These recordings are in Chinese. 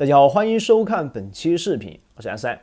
大家好，欢迎收看本期视频，我是阿三。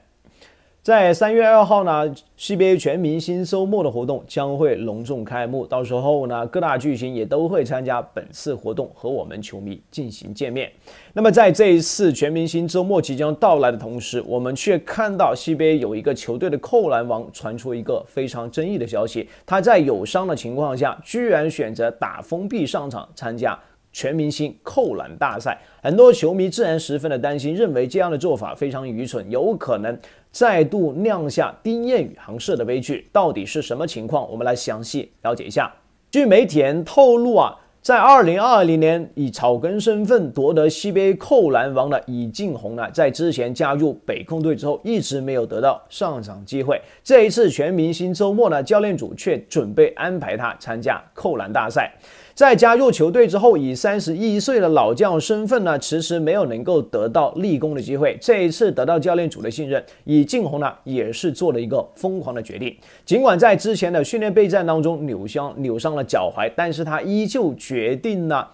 在三月二号呢，CBA 全明星周末的活动将会隆重开幕，到时候呢，各大巨星也都会参加本次活动和我们球迷进行见面。那么，在这一次全明星周末即将到来的同时，我们却看到 CBA 有一个球队的扣篮王传出一个非常争议的消息，他在有伤的情况下，居然选择打封闭上场参加。全明星扣篮大赛，很多球迷自然十分的担心，认为这样的做法非常愚蠢，有可能再度酿下丁彦雨航式的悲剧。到底是什么情况？我们来详细了解一下。据媒体人透露啊，在2020年以草根身份夺得 CBA 扣篮王的李静红呢，在之前加入北控队之后，一直没有得到上场机会。这一次全明星周末呢，教练组却准备安排他参加扣篮大赛。在加入球队之后，以三十一岁的老将身份呢，迟迟没有能够得到立功的机会。这一次得到教练组的信任，以晋红呢也是做了一个疯狂的决定。尽管在之前的训练备战当中扭伤扭伤了脚踝，但是他依旧决定呢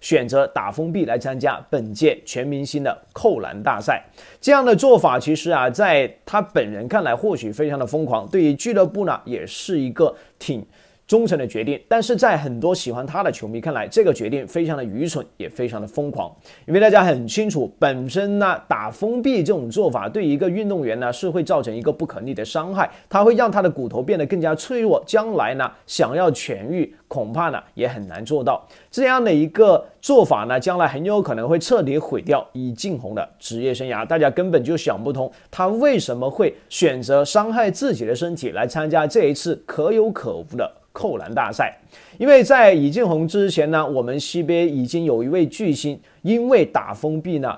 选择打封闭来参加本届全明星的扣篮大赛。这样的做法其实啊，在他本人看来或许非常的疯狂，对于俱乐部呢也是一个挺。忠诚的决定，但是在很多喜欢他的球迷看来，这个决定非常的愚蠢，也非常的疯狂。因为大家很清楚，本身呢打封闭这种做法对一个运动员呢是会造成一个不可逆的伤害，他会让他的骨头变得更加脆弱，将来呢想要痊愈恐怕呢也很难做到。这样的一个做法呢，将来很有可能会彻底毁掉以静红的职业生涯。大家根本就想不通，他为什么会选择伤害自己的身体来参加这一次可有可无的。扣篮大赛，因为在李建宏之前呢，我们 CBA 已经有一位巨星因为打封闭呢。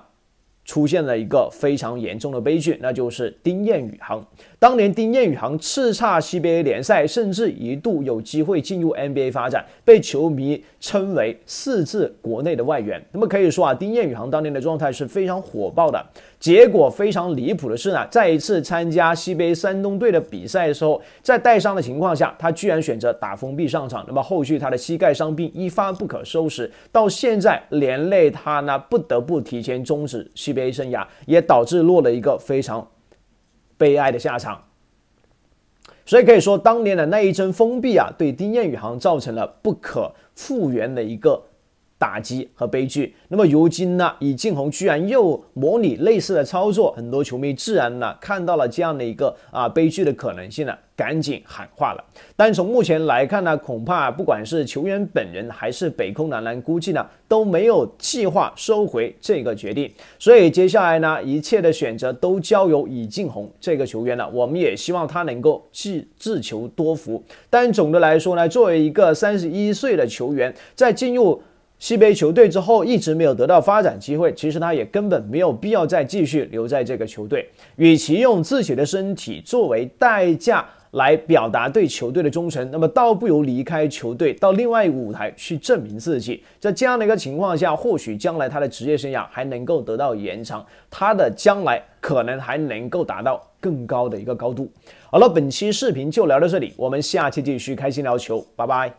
出现了一个非常严重的悲剧，那就是丁彦雨航。当年丁彦雨航叱咤 CBA 联赛，甚至一度有机会进入 NBA 发展，被球迷称为四字国内的外援。那么可以说啊，丁彦雨航当年的状态是非常火爆的。结果非常离谱的是呢，在一次参加 CBA 山东队的比赛的时候，在带伤的情况下，他居然选择打封闭上场。那么后续他的膝盖伤病一发不可收拾，到现在连累他呢，不得不提前终止。NBA 生涯也导致落了一个非常悲哀的下场，所以可以说当年的那一针封闭啊，对丁彦雨航造成了不可复原的一个。打击和悲剧。那么如今呢，李进红居然又模拟类似的操作，很多球迷自然呢看到了这样的一个啊悲剧的可能性了，赶紧喊话了。但从目前来看呢，恐怕不管是球员本人还是北控男篮，估计呢都没有计划收回这个决定。所以接下来呢，一切的选择都交由李进红这个球员了。我们也希望他能够自自求多福。但总的来说呢，作为一个三十一岁的球员，在进入西北球队之后一直没有得到发展机会，其实他也根本没有必要再继续留在这个球队。与其用自己的身体作为代价来表达对球队的忠诚，那么倒不如离开球队，到另外一个舞台去证明自己。在这样的一个情况下，或许将来他的职业生涯还能够得到延长，他的将来可能还能够达到更高的一个高度。好了，本期视频就聊到这里，我们下期继续开心聊球，拜拜。